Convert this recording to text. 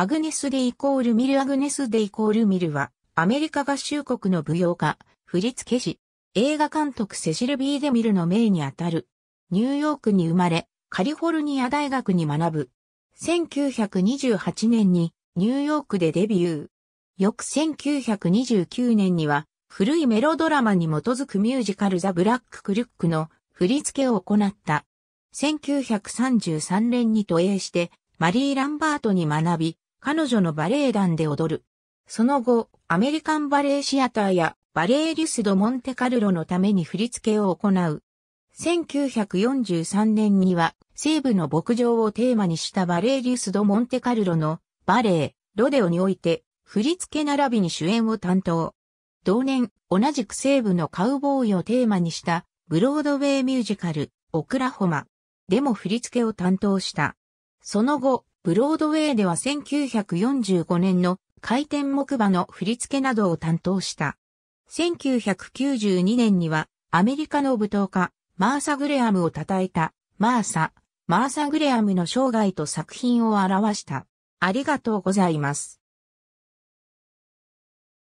アグネス・デ・イコール・ミルアグネス・デ・イコール・ミルは、アメリカ合衆国の舞踊家、振付師、映画監督セシル・ビー・デ・ミルの命にあたる。ニューヨークに生まれ、カリフォルニア大学に学ぶ。1928年にニューヨークでデビュー。翌1929年には、古いメロドラマに基づくミュージカルザ・ブラック・クルックの振り付けを行った。1933年に都営して、マリー・ランバートに学び、彼女のバレエ団で踊る。その後、アメリカンバレエシアターやバレエリュス・ド・モンテカルロのために振り付けを行う。1943年には西部の牧場をテーマにしたバレエリュス・ド・モンテカルロのバレエ、ロデオにおいて振り付け並びに主演を担当。同年、同じく西部のカウボーイをテーマにしたブロードウェイミュージカル、オクラホマ。でも振り付けを担当した。その後、ブロードウェイでは1945年の回転木馬の振り付けなどを担当した。1992年にはアメリカの舞踏家、マーサ・グレアムを称えた、マーサ、マーサ・グレアムの生涯と作品を表した。ありがとうございます。